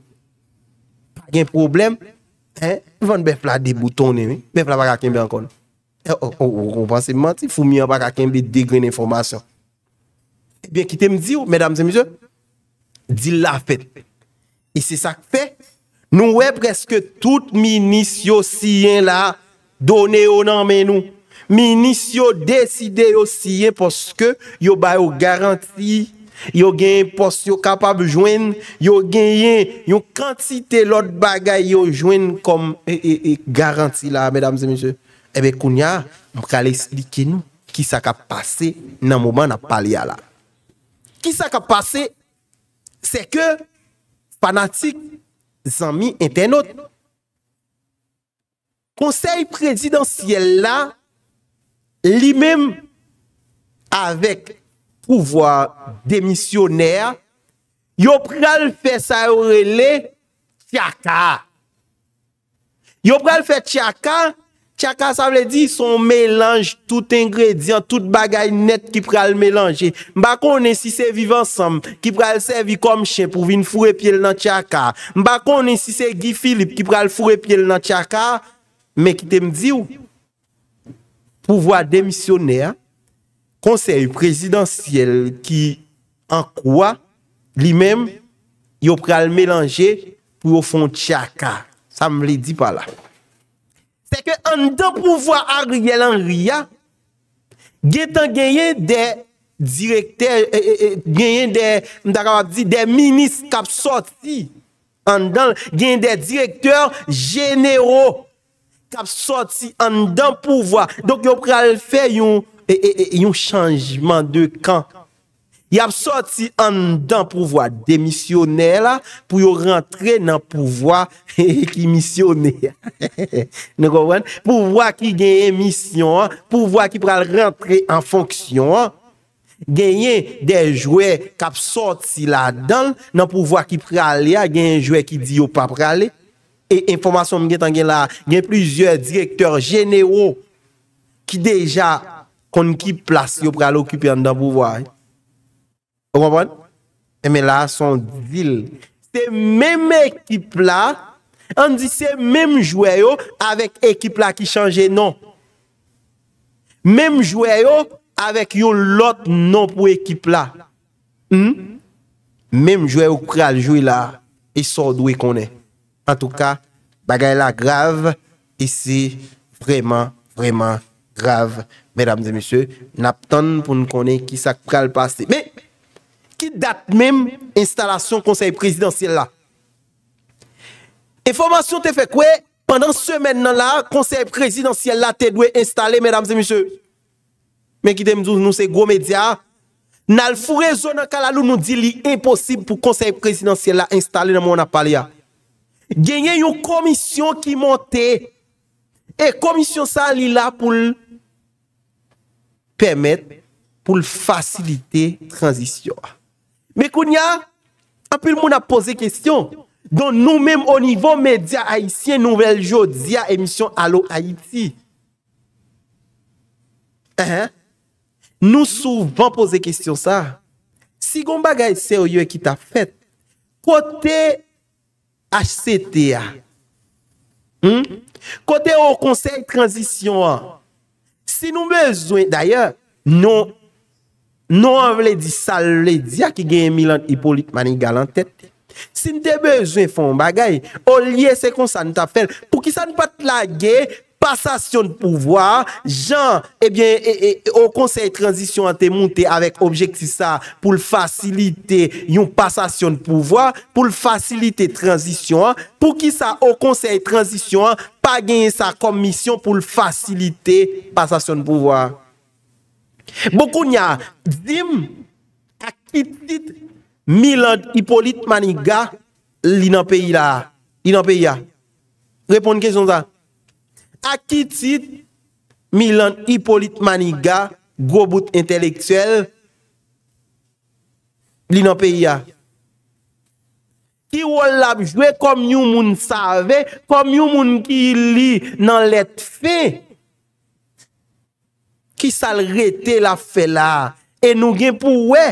gen problem, yon van bef la de bouton ne, bef la baka kembe ankon. Eh, ou oh, kompansiveman, oh, oh, fou mi an baka kembe degren informasyon. Ebyen eh ki te mdi ou, medam se mizou, di la fet. E se sak fet, nou we preske tout minis yo siyen la, done yo nan men nou. Minis yo deside yo siyen, poske yo bayo garanti Yo genyen post yo kapab joen Yo genyen Yo kantite lot bagay yo joen Kom e, e, e, garanti la Mèdames et mèdjè Ebe eh kounya mkale esplike nou Ki sa ka pase nan mouman na pali ya la Ki sa ka pase Se ke Panatik Zanmi entenot Konsey predidansyel la Li mèm Avèk pou vwa demisyoner, yo pral fè sa orele, tchaka. Yo pral fè tchaka, tchaka sa vle di, son mélange tout ingredyen, tout bagay net ki pral mélange. Mba konen si se viv ansam, ki pral se vi kom chè, pou vin fure pye l nan tchaka. Mba konen si se gi filip, ki pral fure pye l nan tchaka, men ki te mdi ou, pou vwa demisyoner, konseyu prezidansyel ki an kwa li menm yo pral melanje pou yo fon tchaka. Sa m li di pa la. Se ke an dan pouvo a rye lan rya, gen tan genyen de direkter, genyen de, m da kwa di, de minis kap soti. An dan genyen de direkter jenero kap soti an dan pouvo. Dok yo pral fe yon. E yon chanjman de kan. Y ap soti an dan pou vwa demisyonè la pou yon rentre nan pou vwa <laughs> ki misyonè. <laughs> Pou vwa ki genye misyon, pou vwa ki pral rentre an fonksyon. Genye de jwè kap soti la dan nan pou vwa ki pralè. Genye jwè ki di yo pap pralè. E informasyon mwen genye tan genye la, genye plizye direktor genye ou ki deja konn ki plas yo pre al okipi an dan pou eh. vwa. Ou eh, mwapon? Eme la, son dil. Se mem ekip la, an di se mem jwe yo avèk ekip la ki chanje nan. Mem jwe yo avèk yo lot nan pou ekip la. Mem jwe yo pre al jwi la, i so dwi konnen. An tou ka, bagay la grav, isi, vreman, vreman, grav. Mèdames et monsieurs, n ap ton pou nou konen ki sak pral paste. Mè, ki dat mèm instalasyon konsey presidansyèl la. Enfomasyon te fe kwe, pandan semen nan la, konsey presidansyèl la te dwe installe mèdames et monsieurs. Mè ki tem djouz nou se gwo mèdia, nan fure zon nan kalalou nou di li imposib pou konsey presidansyèl la installe nan moun apal ya. Genye yon komisyon ki monte, e komisyon sa li la pou l, permettre pour faciliter transition. Mais qu'on y a, un peu le monde a posé question. Donc nous-mêmes au niveau média haïtien, nouvelle jodia émission Allo Haïti. Hein? Nous souvent poser question ça. Si gon bagay sérieux qui t'a fait, côté HCTA, hmm? côté au conseil transition, Si nou bezwen, d'ayor, nou an vle di sal vle di ak ki gen mi lant hipolite mani galantet, si nou te bezwen fon bagay, o liye se kon sa nou ta fel, pou ki sa nou pat la gey, pasasyon pouvwa, jan, ebyen, o konsey transisyon an te moun te avek objeksi sa pou l'fasilite yon pasasyon pouvwa, pou l'fasilite transisyon, pou ki sa o konsey transisyon pa genye sa komisyon pou l'fasilite pasasyon pouvwa. Boku nya, zim, akit dit, mi land hipolit maniga li nan peyi la, repon kèsyon sa, Aki tit, mi lan Hipolit Maniga, gobut entelektuel, li nan peya. Ki wol lajwe kom yon moun save, kom yon moun ki li nan let fe. Ki sal rete la fe la, e nou gen pou we.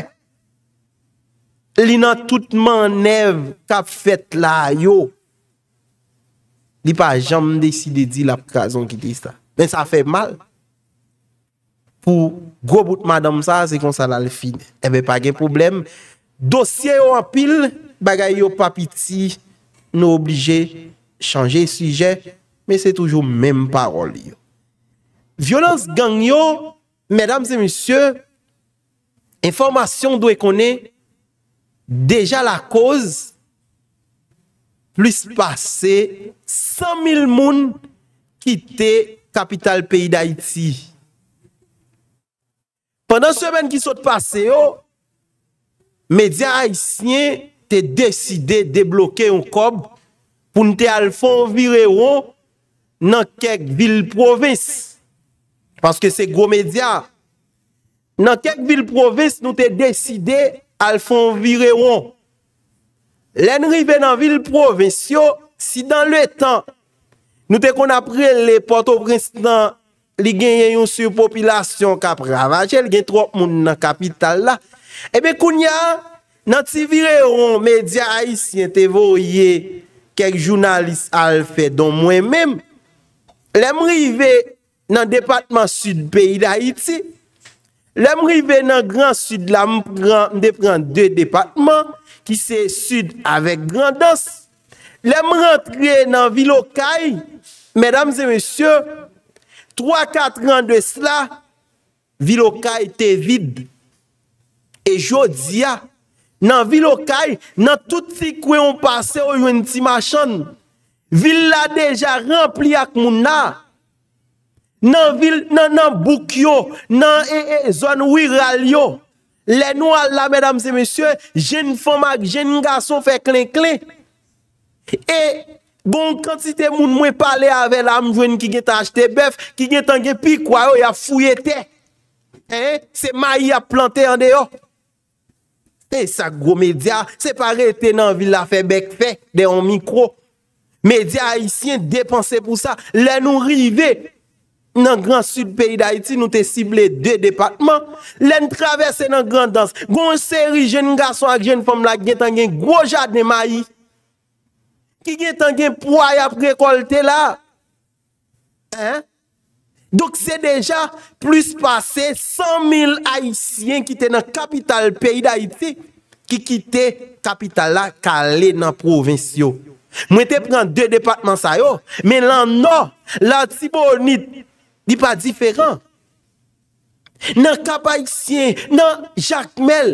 Li nan tout man ev kap fet la yo. Li pa jam desi de di la kazon ki te ista. Men sa fe mal. Po, go bout madame sa, se kon sa la le fin. Ebe pa gen problem. Dosye yo apil, bagay yo papiti, nou oblije, chanje suje, men se toujou menm parol yo. Violans gang yo, medam se misye, informasyon dwe kone, deja la koz, luis pase 100.000 moun kitè kapital peyi d'Haïti. Pendan semen ki sot pase yo, oh, medya Haitien te deside deblokè yon kob pou nou te alfon vireyo nan kek vil provis. Panske se gro medya, nan kek vil provis nou te deside alfon vireyo Len rive nan vil provensyo, si dan le tan, nou te kon apre le porto prensitan li genye yon surpopilasyon kap ravajel, gen trok moun nan kapital la, e be koun ya nan ti vire yon media aisyen te vorye kek jounalist al fe don mwen menm, len mrive nan departman sud peyi da iti, len mrive nan gran sud la m depran de departman, ki se sud avek grandans. Lem rentre nan vilokay, medams e monsye, 3-4 randwes la, vilokay te vid. E jodi ya, nan vilokay, nan touti kwe yon pase o yon ti machan, vil la deja rempli ak moun na. Nan vil, nan nan bukyo, nan e e zon wiral yo. Lè nou al la, mèdam se mèsyè, jen fò mag, jen nga sò fè klenk lè. E, bon, kantite moun mwen pale avè la, mwen jwen ki gen ta achete bèf, ki gen tangè pi, kwa yo, ya fouye te. E, se ma yi a plantè an de yo. E, sa gro media, se parete nan villa Fèbek fè, de yon mikro. Media haisyen depanse pou sa, lè nou rive. nan gran sud peyi d'Haïti, nou te sible de depatman. Len traverse nan gran dans. Gon seri jen nga so ak jen fom la gen tangen gwo jad ne ma yi. Ki gen tangen pou a ya prekol te la. Dok se deja plus pase 100.000 Haïtien ki te nan kapital peyi d'Haïti ki ki te kapital la kale nan provinsyo. Mwen te pren de depatman sa yo. Men lan no, lan tibonit Di pa diferan. Nan kapa yiksyen, nan jakmel,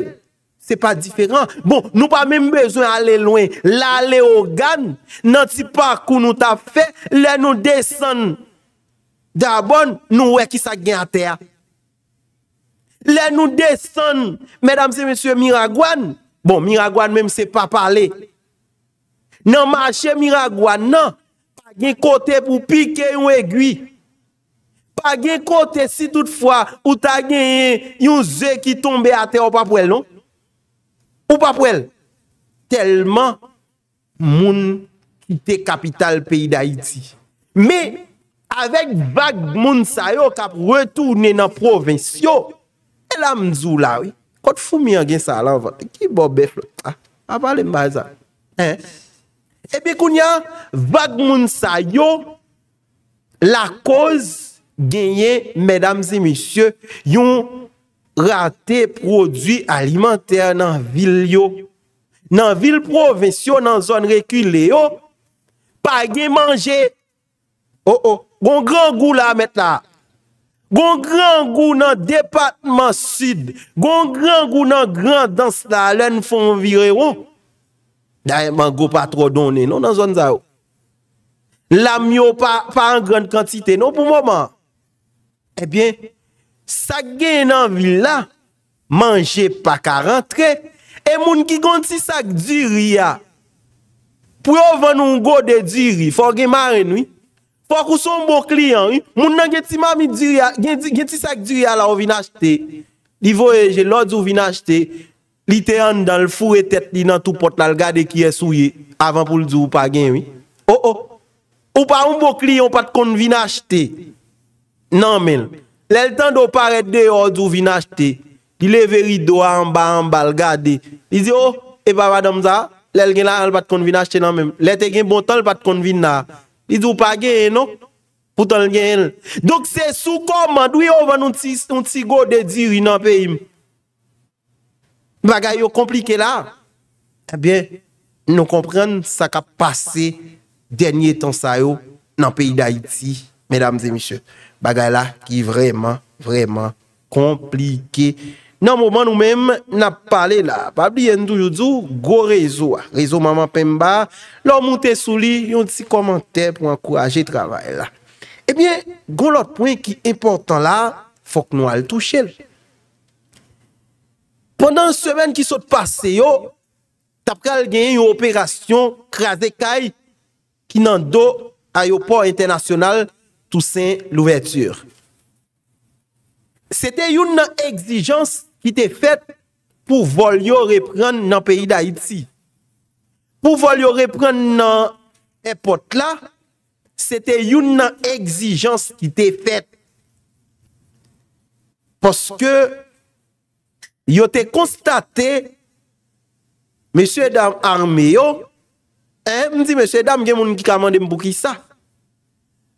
se pa diferan. Bon, nou pa menm bezwen ale lwen. La ale ogan, nan ti parkou nou ta fe, le nou desen. Dabon, nou we ki sa gen a teya. Le nou desen, medam se menm se miragwan. Bon, miragwan menm se pa pale. Nan mache miragwan nan, gen kote pou pike yon egwi. pa gen kote si tout fwa ou ta gen yon zè ki tombe ate ou pa pwèl, non? Ou pa pwèl? Telman moun ki te kapital peyi da iti. Me, avek bag moun sayo kap retoune nan provinsyo, e la mzou la, oui. Kot fou mi an gen sa lan va. Ki bobe flota? Ah, a pale mbaza. Ebe koun ya, bag moun sayo, la koz genye, medam zi misyo, yon rate prodwi alimenter nan vil yo, nan vil provinsyo, nan zon rekule yo, pa gen manje, o oh, o, oh, gon gran gou la met la, gon gran gou nan departman sud, gon gran gou nan gran dans la lèn fonvire yo, da yon man gou pa tro donè, non nan zon za yo, lam yo pa an gran kantite, non pou moman, Ebyen, eh sak gen nan villa, manje pa karantre, e moun ki gonti sak djiri ya, ah. pou yo vann ou ngo de djiri, fò gen mare nou, fò kousou mbo kli an, moun nan gen ti sak djiri ya la ou vinachte, li voye je lò djou vinachte, li te an dan l fure tet li nan tout pot la l gade ki esou ye, avan pou l djou ou pa gen, oh, oh. ou pa mbo kli ou pat kon vinachte, Nan men, lèl tan do paret de yo ou djou vinach te, li le veri do an ba an bal ga de, li zi yo, oh, e baba dam za, lèl gen la an l bat kon vinach te nan men, lèl te gen bon tan l bat kon vin na, li zi yo pa gen enon, pou tan gen enon. Dok se soukoman, dwi yo van nou ti go de diri nan pe im. Bagay yo komplike la, a eh bien, nou kompren sa ka pase denye tan sayo nan pe idayiti, medam ze miche. Bagay la ki vreman, vreman komplike. Nan mouman nou menm, nan pale la. Babli yendou youdzou, go rezo a. Rezo maman pemba. Lò moun te souli, yon ti komante pou ankoraje travay la. Ebyen, go lot pouen ki important la, fok nou al touche. Pendan semen ki sot pase yo, tapkal gen yon operasyon kreaze kaj ki nan do ayopor internasyonal Tousen l'ouverture Sete yon nan exijans Ki te fet Pou vol yo repren nan peyi da iti Pou vol yo repren Nan epot la Sete yon nan exijans Ki te fet Poske Yo te konstate Meseye dam arme yo Meseye dam gen moun ki kamande mbouki sa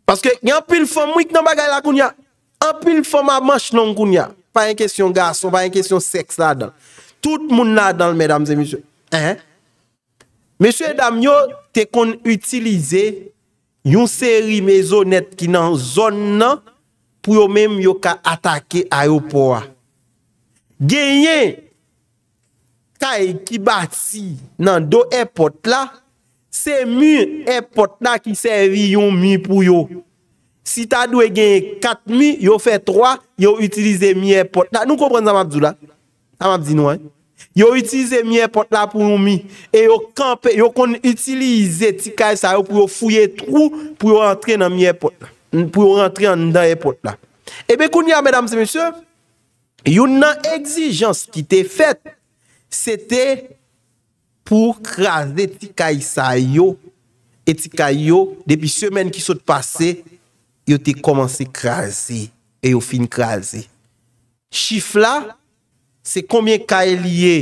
Paske yon pil fòm wik nan bagay la koun ya, an pil fòm a manch nan koun ya, pa yon kesyon gason, pa yon kesyon seks la dan. Tout moun la dan, mèdames et messieurs. Mèdames et messieurs, yon te kon utilize yon seri mezonet ki nan zon nan pou yon mèm yon ka atake ayopowa. Genyen, kay ki bati nan do epot la, Se mi e pot la ki servi yon mi pou yo. Si ta dwe genye kat mi, yo fe 3, yo utilize mi e pot la. Nou kompren zaman djou la. Zaman djinou, eh. Yo utilize mi e pot la pou yon mi. E yo kon utilize ti kay sa yo pou yo fouye trou pou yo rentre nan mi e pot la. Pou yo rentre nan e pot la. Ebe koun ya, medam se mesye, yo nan egzijans ki te fet, se te... pou kraze ti kay sa yo, eti kay yo, debi semen ki sot pase, yo te komanse kraze, e yo fin kraze. Chif la, se konbyen kay liye,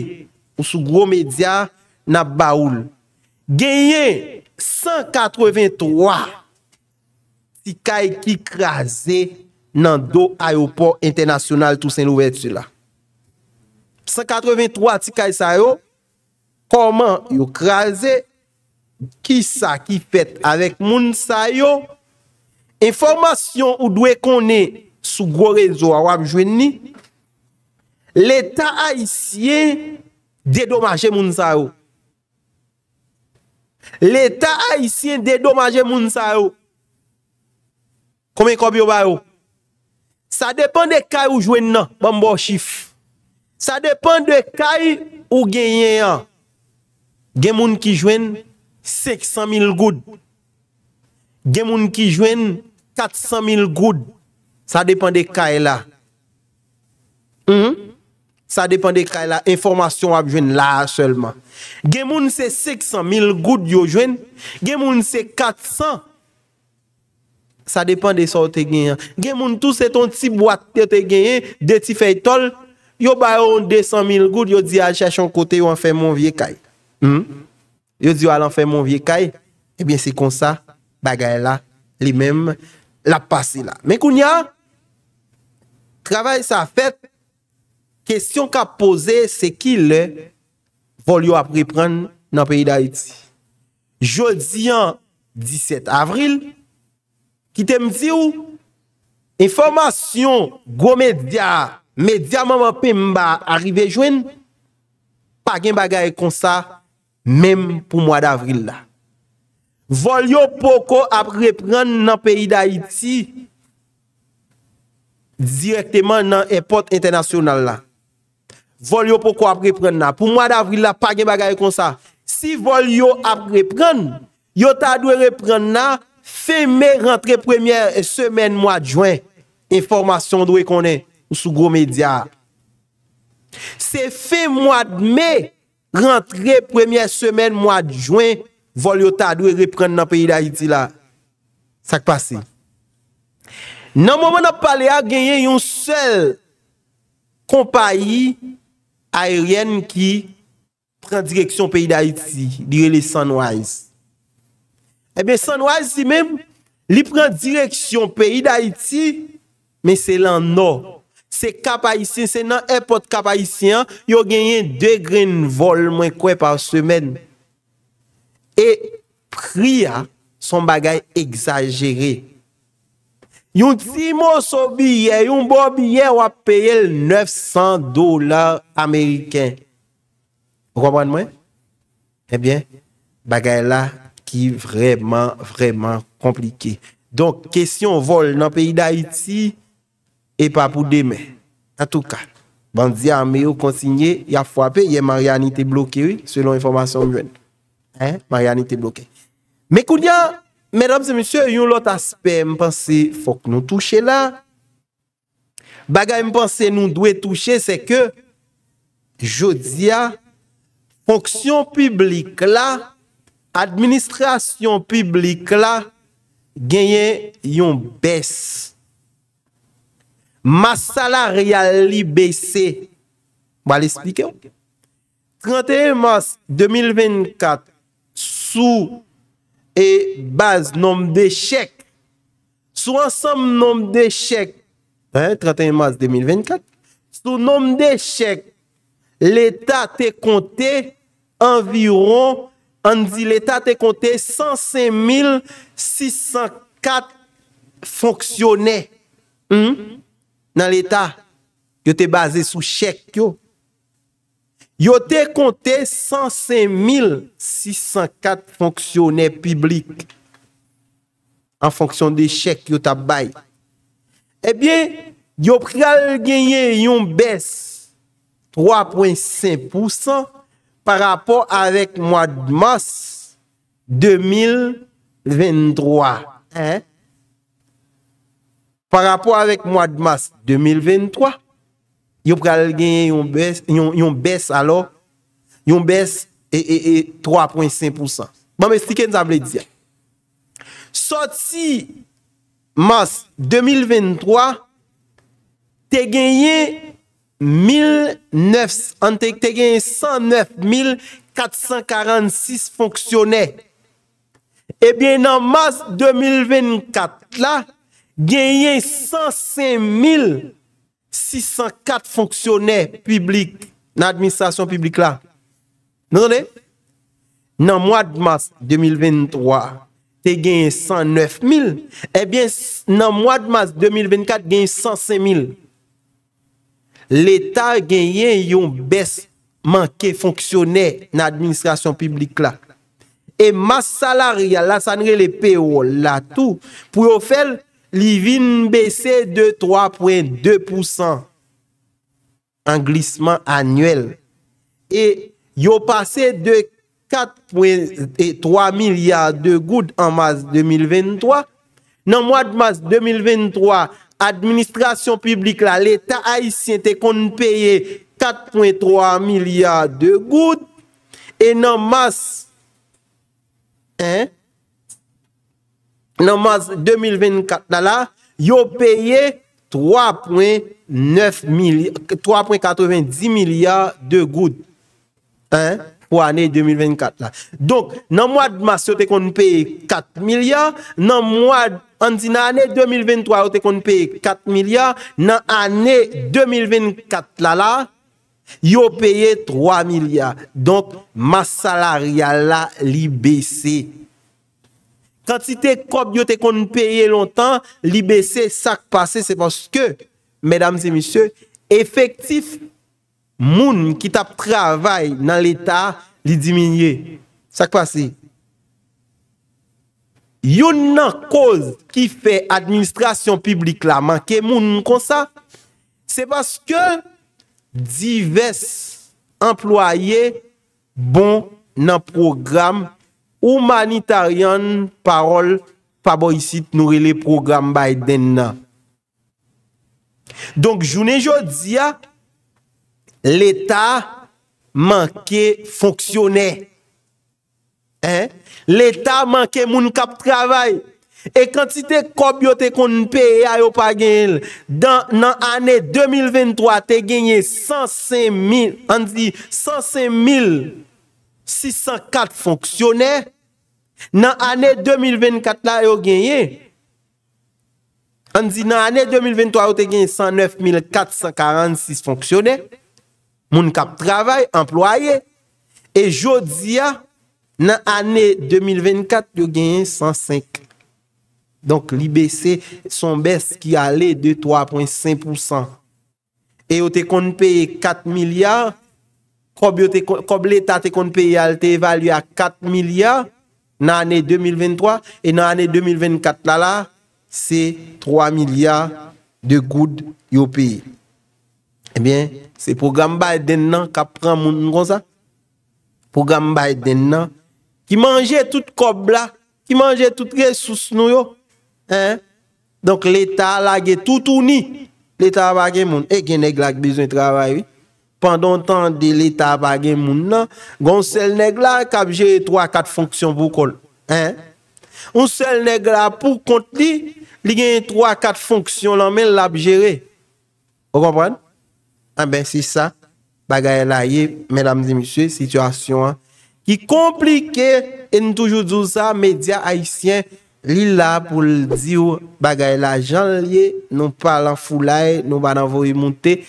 ou sou gro media, na baoul. Geyen, 183, ti kay ki kraze, nan do ayopor internasyonal, tou sen nou wetu la. 183 ti kay sa yo, koman yu kraze, ki sa ki fet avek moun sa yo, informasyon ou dwe kone sou gwo rezo a wap jwen ni, l'Etat a isye dedomaje moun sa yo. L'Etat a isye dedomaje moun sa yo. Kome kobi oba yo. Sa depen de kaj ou jwen nan, moun bo chif. Sa depen de kaj ou genyen yan. Gen moun ki jwen, sek san mil goud. Gen moun ki jwen, kat san mil goud. Sa depan de ka e la. Hmm? Sa depan de ka e la. Enformasyon ap jwen la selman. Gen moun se sek san mil goud yo jwen. Gen moun se kat san. Sa depan de sa ou te gen. Gen moun tou se ton ti boak te te gen, de ti fey tol, yo bayon de san mil goud, yo di a ah, chachan kote yo an fey moun vie kaye. Hmm? Yo di yo alan fe mon vie kay Ebyen eh se konsa bagay la Li mem la pase la Men koun ya Travay sa fet Kesyon ka pose se kil Vol yo apri pran Nan peyi da iti Jodi an 17 avril Ki tem zi ou Informasyon gwo media Media maman pe mba Arrive jwen Pagen bagay konsa Mem pou mwa d'avril la. Vol yo poko ap repren nan peyi d'Haïti direkteman nan epote internasyonal la. Vol yo poko ap repren nan. Pou mwa d'avril la, pa gen bagay kon sa. Si vol yo ap repren, yo ta dwe repren nan, fe me rentre premier e semen mwa d'jwen informasyon dwe konen ou sou gro media. Se fe mwa d'me, rentre premye semen mwa di jwen vol yo tadwe repren nan peyi da iti la sak pase nan mouman ap pale a genyen yon sel kompayi aeryen ki pren direksyon peyi da iti dire li Sanwaz ebe Sanwaz eh si mem li pren direksyon peyi da iti men se lan no Se kapayisyen, se nan epot kapayisyen, yo genyen 2 gren vol mwen kwen par semen. E priya son bagay exagere. Yon ti moun sobiye, yon bobiye wap peye l 900 dolar ameriken. Wap wap wane mwen? Ebyen, eh bagay la ki vreman, vreman komplike. Donk, kesyon vol nan peyi da iti... E pa pou deme. En tout kan. Bandia ame yo konsigne, ya fwape, ye mariani te bloke, selon informasyon jwen. Mariani te bloke. Mekou diyan, mèdames et monsieurs, yon lot aspe, mpense fok nou touche la. Baga mpense nou dwe touche, se ke, jodi ya, fonksyon publik la, administrasyon publik la, genyen yon bes. Mpense, Ma salaryali bese. Ba li spike ou? 31 mars 2024, sou e baz nomme de chèk. Sou ansam nomme de chèk. 31 mars 2024. Sou nomme de chèk. L'Etat te kontè environ, an di l'Etat te kontè 105604 fonksyonè. Hmm? nan l'Etat, yo te baze sou chèk yo, yo te kontè 105.604 fonksyonè publik, an fonksyon de chèk yo tabay. Ebyen, eh yo priyal genye yon bes 3.5% par rapport avèk mwa d'mas 2023. Eh? Par rapport avèk mwa d'mas 2023, yon bes alò, yon bes 3.5%. Mwen mwen stike nou zan blè diyan. Sot si mas 2023, te genye 109.446 fonksyonè. Ebyen nan mas 2024 la, genyen 105.604 fonksyoner publik nan administrasyon publik la. Non sonde? Nan mwa d'mas 2023, te genyen 109.000, ebyen nan mwa d'mas 2024 genyen 105.000. L'Etat genyen yon bes manke fonksyoner nan administrasyon publik la. E mas salarye la sanre le pe ou la tou, pou yo fel, li vin bese de 3.2% an glisman anuel. E yo pase de 4.3 milyar de goud an mas 2023. Nan mwad mas 2023, administrasyon publik la, l'Etat haisyen te konn peye 4.3 milyar de goud. E nan mas 2023, nan mwaz 2024 la la, yo peye 3.90 milyar de goud. Po ane 2024 la. Donk nan mwaz mwaz yo te kon peye 4 milyar, nan mwaz anzi nan ane 2023 yo te kon peye 4 milyar, nan ane 2024 la la, yo peye 3 milyar. Donk mwaz salaryal la li besi 3. Kantite kop yo te kon nou peye lontan, li bese sak pase. Se baske, mesdames e misye, efektif moun ki tap travay nan l'Etat li diminye. Sak pase. Yon nan koz ki fe administrasyon publik la manke moun kon sa. Se baske, divers employe bon nan program moun. oumanitarian parol pa bo yisit noure le program bay den nan. Donk, jounen jòdia, l'Etat manke fonksyonè. L'Etat manke moun kap travay, e kantite kop yote kon pe ayop agenil, nan anè 2023, te genye 105 mil, 105 mil 604 fonksyonè, nan anè 2024 la yo genye, an di nan anè 2023 yo te genye 109.446 fonksyonè, moun kap travè, employe, e jodi ya, nan anè 2024 yo genye 105, donk li besè son besè ki ale de 3.5%, e yo te konn peye 4 milyard, Kob l'Etat te kon peyi al te evalye a 4 milyar nan ane 2023, e nan ane 2024 la la, se 3 milyar de goud yo peyi. Ebyen, eh se program bay den nan kap pran moun kon sa? Program bay den nan ki manje tout kob la, ki manje tout resous nou yo. Donk l'Etat la ge toutouni, l'Etat bagen moun, e gen ek la ge bezwen travay vi, pandon tan deli ta bagen moun nan, goun sel neg la, kab jere 3-4 fonksyon pou kol. Hein? Un sel neg la pou kont ah li, li gen 3-4 fonksyon lan men lab jere. Ou kompren? Ha ben, si sa, bagay la ye, medam di misye, situasyon an, ki komplike, en toujou djou sa, media haisyen, li la pou di ou, bagay la jan liye, nou pa lan fou la ye, nou ba nan vou yi moun te,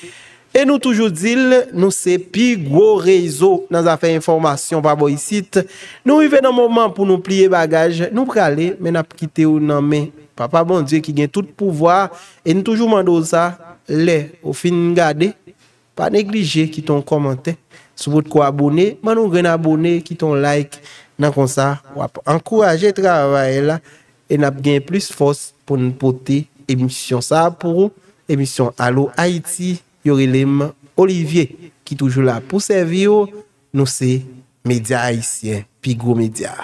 E nou toujou dil, nou sepi gwo reyzo nan zafè informasyon pa bo yisit. Nou yive nan mouman pou nou pliye bagaj, nou prale men ap kite ou nan men. Papa bon die ki gen tout pouvoi, e nou toujou mando sa, le ou fin nga de, pa neglije ki ton komante. Sou vout kwa abone, man nou gren abone ki ton like. Nan kon sa, wap, ankouraje travaye la, e nap gen plus fos pou nou pote emisyon sa apourou, emisyon alo Haiti. Yorilim, Olivier, ki toujou la pou serviyo, nou se Medya Aisyen, Pigo Media.